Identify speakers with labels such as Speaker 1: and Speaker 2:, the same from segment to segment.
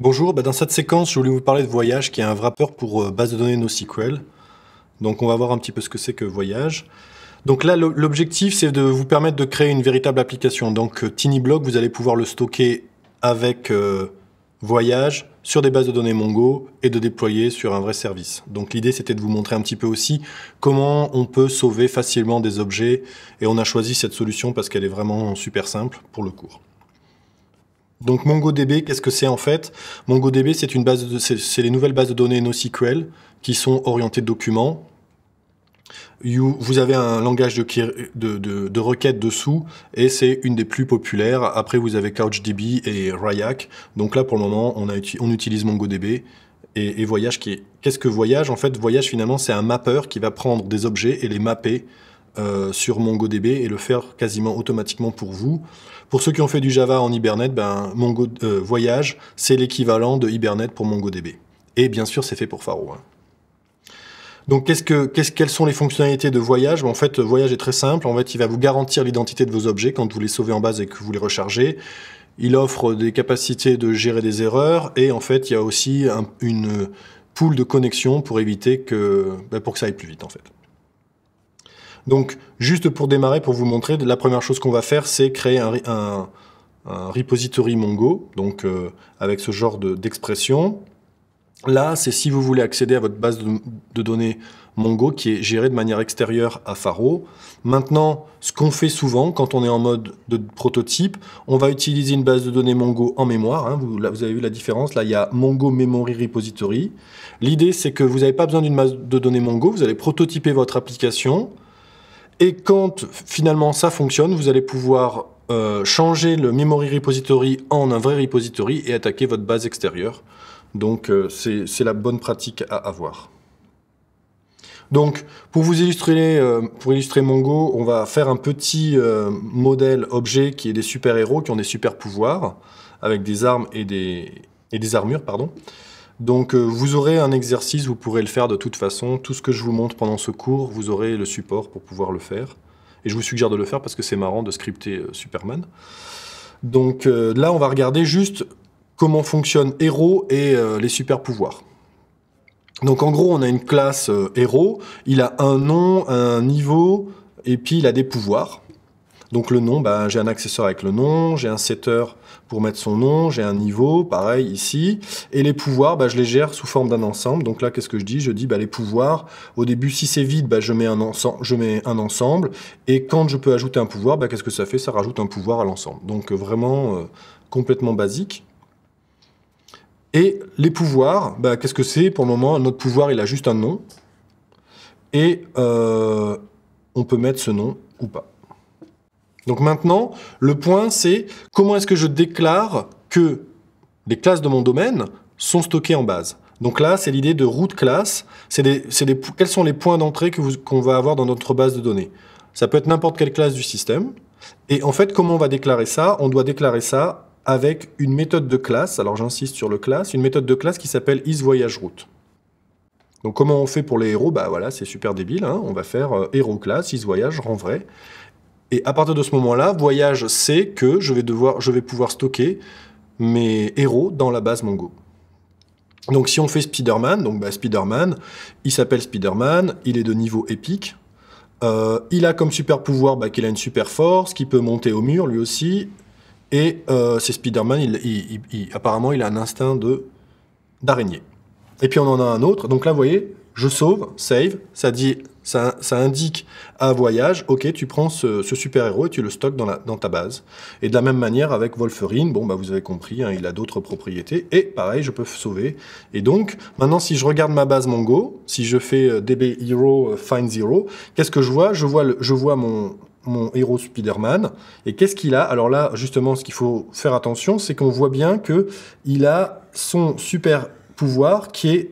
Speaker 1: Bonjour, bah, dans cette séquence, je voulais vous parler de Voyage, qui est un wrapper pour euh, base de données NoSQL. Donc on va voir un petit peu ce que c'est que Voyage. Donc là, l'objectif, c'est de vous permettre de créer une véritable application. Donc euh, TinyBlock, vous allez pouvoir le stocker avec euh, Voyage sur des bases de données Mongo et de déployer sur un vrai service. Donc l'idée, c'était de vous montrer un petit peu aussi comment on peut sauver facilement des objets. Et on a choisi cette solution parce qu'elle est vraiment super simple pour le cours. Donc MongoDB, qu'est-ce que c'est en fait MongoDB, c'est une base, c'est les nouvelles bases de données NoSQL qui sont orientées documents. vous avez un langage de, de, requête dessous et c'est une des plus populaires. Après, vous avez CouchDB et Ryak. Donc là, pour le moment, on, utilise MongoDB et, et Voyage. Qu'est-ce que Voyage En fait, Voyage, finalement, c'est un mapper qui va prendre des objets et les mapper euh, sur MongoDB et le faire quasiment automatiquement pour vous. Pour ceux qui ont fait du Java en Hibernate, ben, Mongo, euh, Voyage, c'est l'équivalent de Hibernate pour MongoDB. Et bien sûr, c'est fait pour Faro. Hein. Donc, qu'est-ce que, quest quelles sont les fonctionnalités de Voyage ben, En fait, Voyage est très simple. En fait, il va vous garantir l'identité de vos objets quand vous les sauvez en base et que vous les rechargez. Il offre des capacités de gérer des erreurs et en fait, il y a aussi une pool de connexion pour éviter que, ben, pour que ça aille plus vite en fait. Donc, juste pour démarrer, pour vous montrer, la première chose qu'on va faire, c'est créer un, repository Mongo, donc euh, avec ce genre d'expression. Là, c'est si vous voulez accéder à votre base de, données Mongo qui est gérée de manière extérieure à Faro. Maintenant, ce qu'on fait souvent quand on est en mode de prototype, on va utiliser une base de données Mongo en mémoire. Hein. Vous, vous avez vu la différence, là il y a Mongo Memory Repository. L'idée c'est que vous n'avez pas besoin d'une base de données Mongo, vous allez prototyper votre application, et quand finalement ça fonctionne, vous allez pouvoir euh, changer le memory repository en un vrai repository et attaquer votre base extérieure. Donc euh, c'est la bonne pratique à avoir. Donc pour vous illustrer, euh, pour illustrer Mongo, on va faire un petit modèle objet qui est des super-héros qui ont des super pouvoirs avec des armes et des armures. pardon. Donc euh, vous aurez un exercice, vous pourrez le faire de toute façon. Tout ce que je vous montre pendant ce cours, vous aurez le support pour pouvoir le faire. Et je vous suggère de le faire parce que c'est marrant de scripter euh, Superman. Donc euh, là, on va regarder juste comment fonctionnent héros et les super pouvoirs. Donc en gros, on a une classe héros, il a un nom, un niveau, et puis il a des pouvoirs. Donc le nom, bah, j'ai un accessoire avec le nom, j'ai un setter pour mettre son nom, j'ai un niveau, pareil ici. Et les pouvoirs, bah, je les gère sous forme d'un ensemble. Donc là, qu'est-ce que je dis Je dis bah, les pouvoirs. Au début, si c'est vide, je, mets un ensemble, je mets un ensemble. Et quand je peux ajouter un pouvoir, qu'est-ce que ça fait Ça rajoute un pouvoir à l'ensemble. Donc euh, vraiment euh, complètement basique. Et les pouvoirs, qu'est-ce que c'est Pour le moment, notre pouvoir, il a juste un nom. Et euh, on peut mettre ce nom ou pas. Donc maintenant, le point, c'est comment est-ce que je déclare que les classes de mon domaine sont stockées en base. Donc là, c'est l'idée de route classe. quels sont les points d'entrée qu'on va avoir dans notre base de données. Ça peut être n'importe quelle classe du système. Et en fait, comment on va déclarer ça On doit déclarer ça avec une méthode de classe. Alors j'insiste sur le classe, une méthode de classe qui s'appelle isVoyageRoute. Donc comment on fait pour les héros bah voilà, c'est super débile. Hein. on va faire euh, héros classe, isVoyage, rend vrai. Et à partir de ce moment-là, voyage c'est que je vais, devoir, je vais pouvoir stocker mes héros dans la base Mongo. Donc si on fait Spider-Man, donc bah, il s'appelle Spider-Man, il est de niveau épique. Euh, il a comme super pouvoir bah, qu'il a une super force, qu'il peut monter au mur lui aussi. Et euh, c'est Spider-Man, il, apparemment il a un instinct de d'araignée. Et puis on en a un autre. Donc là, vous voyez, je sauve, save, ça dit, ça, indique à voyage, ok, tu prends ce, super-héros et tu le stockes dans, ta base. Et de la même manière avec Wolverine, bon bah vous avez compris, hein, il a d'autres propriétés, et pareil, je peux sauver. Et donc, maintenant si je regarde ma base Mongo, si je fais euh, DB Hero euh, Find Zero, qu'est-ce que je vois Je vois, je vois mon, mon héros Spider-Man. Et qu'est-ce qu'il a Alors là, justement, ce qu'il faut faire attention, c'est qu'on voit bien que il a son super pouvoir qui est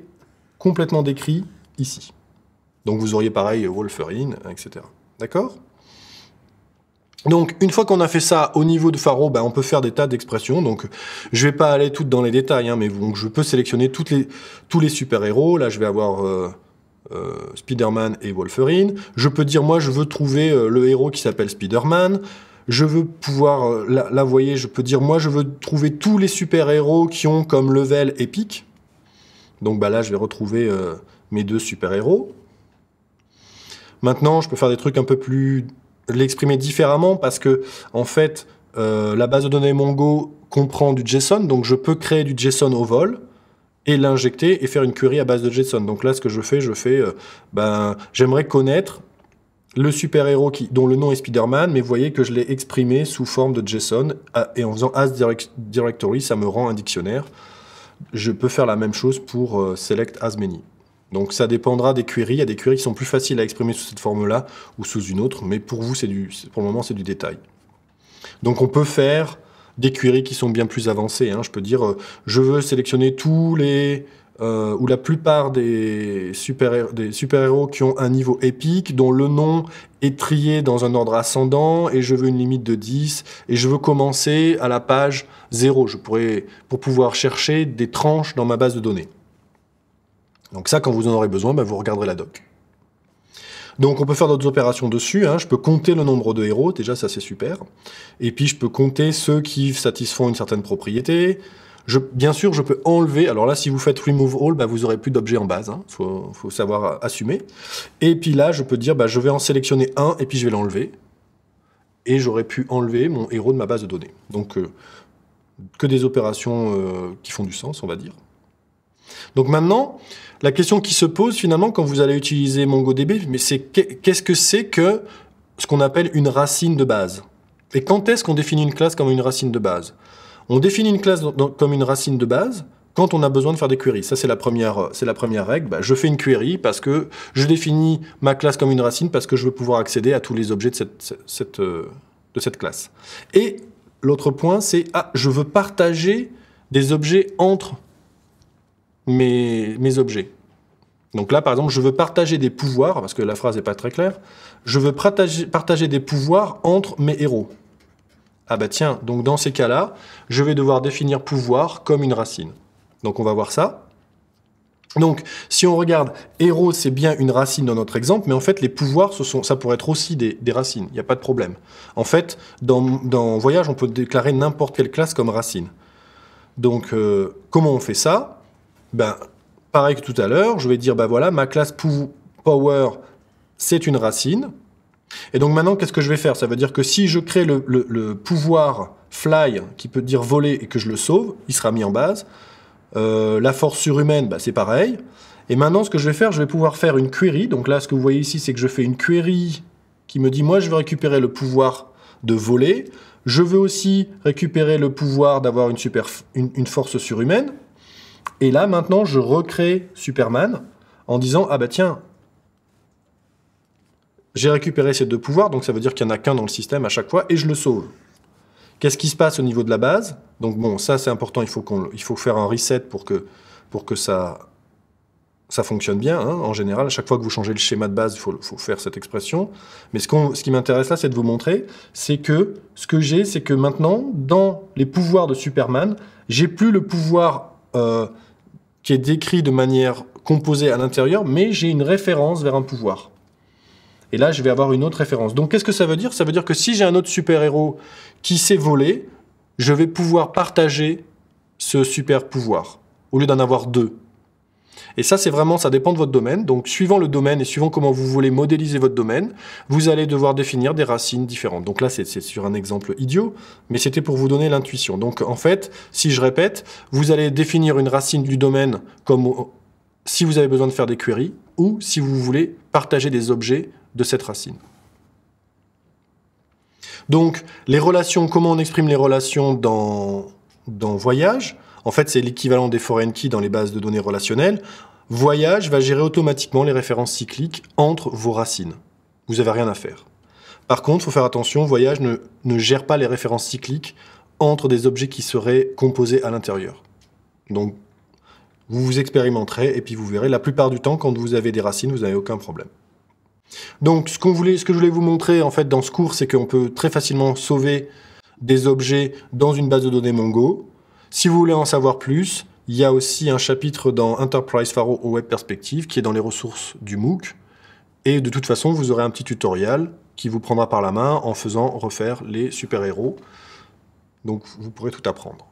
Speaker 1: complètement décrit ici. Donc vous auriez pareil Wolverine, etc. D'accord donc, une fois qu'on a fait ça au niveau de Faro, ben, on peut faire des tas d'expressions. Donc, je vais pas aller toutes dans les détails, hein, mais donc, je peux sélectionner toutes les, tous les super-héros. Là, je vais avoir euh, euh Spider-Man et Wolverine. Je peux dire, moi, je veux trouver euh, le héros qui s'appelle Spider-Man. Je veux pouvoir, euh, là, vous voyez, je peux dire, moi, je veux trouver tous les super-héros qui ont comme level épique. Donc, ben, là, je vais retrouver mes deux super-héros. Maintenant, je peux faire des trucs un peu plus... l'exprimer différemment parce que, en fait, euh, la base de données Mongo comprend du JSON, donc je peux créer du JSON au vol et l'injecter et faire une query à base de JSON. Donc là, ce que je fais, je fais, euh, ben, j'aimerais connaître le super-héros qui, dont le nom est Spider-Man, mais voyez que je l'ai exprimé sous forme de JSON, et en faisant as directory, ça me rend un dictionnaire. Je peux faire la même chose pour euh, select as many. Donc ça dépendra des queries. Il y a des queries qui sont plus faciles à exprimer sous cette forme-là ou sous une autre, mais pour vous, c'est du, pour le moment, c'est du détail. Donc on peut faire des queries qui sont bien plus avancées. Hein. Je peux dire, euh, je veux sélectionner tous les euh, ou la plupart des super-héros qui ont un niveau épique, dont le nom est trié dans un ordre ascendant, et je veux une limite de 10, et je veux commencer à la page 0, je pourrais, pour pouvoir chercher des tranches dans ma base de données. Donc ça, quand vous en aurez besoin, ben, vous regarderez la doc. Donc on peut faire d'autres opérations dessus, hein. je peux compter le nombre de héros, déjà ça c'est super, et puis je peux compter ceux qui satisfont une certaine propriété, je, bien sûr, je peux enlever. Alors là, si vous faites remove all, ben, vous aurez plus d'objets en base. Il hein. faut, savoir assumer. Et puis là, je peux dire, ben, je vais en sélectionner un et puis je vais l'enlever. Et j'aurais pu enlever mon héros de ma base de données. Donc, euh, que des opérations euh, qui font du sens, on va dire. Donc maintenant, la question qui se pose finalement quand vous allez utiliser MongoDB, mais c'est qu'est-ce que c'est que ce qu'on appelle une racine de base Et quand est-ce qu'on définit une classe comme une racine de base On définit une classe comme une racine de base quand on a besoin de faire des queries. Ça, c'est la première, la première règle. Bah, je fais une query parce que je définis ma classe comme une racine parce que je veux pouvoir accéder à tous les objets de cette, euh, de cette classe. Et l'autre point, c'est ah, je veux partager des objets entre mes, objets. Donc là, par exemple, je veux partager des pouvoirs, parce que la phrase n'est pas très claire, je veux partager, des pouvoirs entre mes héros. Ah bah tiens, donc dans ces cas-là, je vais devoir définir pouvoir comme une racine. Donc on va voir ça. Donc, si on regarde héros, c'est bien une racine dans notre exemple, mais en fait, les pouvoirs, ça pourrait être aussi des, racines, il n'y a pas de problème. En fait, dans, Voyage, on peut déclarer n'importe quelle classe comme racine. Donc, euh, comment on fait ça ben, pareil que tout à l'heure, je vais dire, ben voilà, ma classe power, c'est une racine. Et donc maintenant, qu'est-ce que je vais faire Ça veut dire que si je crée le, pouvoir fly, qui peut dire voler, et que je le sauve, il sera mis en base. Euh, la force surhumaine, ben, c'est pareil. Et maintenant, ce que je vais faire, je vais pouvoir faire une query. Donc là, ce que vous voyez ici, c'est que je fais une query qui me dit, moi, je veux récupérer le pouvoir de voler. Je veux aussi récupérer le pouvoir d'avoir une force surhumaine. Et là, maintenant, je recrée Superman en disant Ah bah tiens, j'ai récupéré ces deux pouvoirs, donc ça veut dire qu'il n'y en a qu'un dans le système à chaque fois, et je le sauve. Qu'est-ce qui se passe au niveau de la base Donc bon, ça c'est important, il faut, il faut faire un reset pour que, pour que ça, ça fonctionne bien. Hein, en général, à chaque fois que vous changez le schéma de base, il faut, faire cette expression. Mais ce, ce qui m'intéresse là, c'est de vous montrer, c'est que ce que j'ai, c'est que maintenant, dans les pouvoirs de Superman, j'ai plus le pouvoir... Euh, qui est décrit de manière composée à l'intérieur, mais j'ai une référence vers un pouvoir. Et là, je vais avoir une autre référence. Donc, qu'est-ce que ça veut dire Ça veut dire que si j'ai un autre super-héros qui s'est volé, je vais pouvoir partager ce super pouvoir, au lieu d'en avoir deux. Et ça, c'est vraiment, ça dépend de votre domaine. Donc, suivant le domaine et suivant comment vous voulez modéliser votre domaine, vous allez devoir définir des racines différentes. Donc là, c'est sur un exemple idiot, mais c'était pour vous donner l'intuition. Donc, en fait, si je répète, vous allez définir une racine du domaine comme si vous avez besoin de faire des queries ou si vous voulez partager des objets de cette racine. Donc, les relations, comment on exprime les relations dans, dans voyage en fait, c'est l'équivalent des foreign keys dans les bases de données relationnelles. Voyage va gérer automatiquement les références cycliques entre vos racines. Vous n'avez rien à faire. Par contre, il faut faire attention, Voyage ne, gère pas les références cycliques entre des objets qui seraient composés à l'intérieur. Donc, vous vous expérimenterez et puis vous verrez, la plupart du temps, quand vous avez des racines, vous n'avez aucun problème. Donc, ce, voulait, ce que je voulais vous montrer en fait dans ce cours, c'est qu'on peut très facilement sauver des objets dans une base de données Mongo. Si vous voulez en savoir plus, il y a aussi un chapitre dans Enterprise Faro au Web Perspective qui est dans les ressources du MOOC. Et de toute façon, vous aurez un petit tutoriel qui vous prendra par la main en faisant refaire les super-héros. Donc vous pourrez tout apprendre.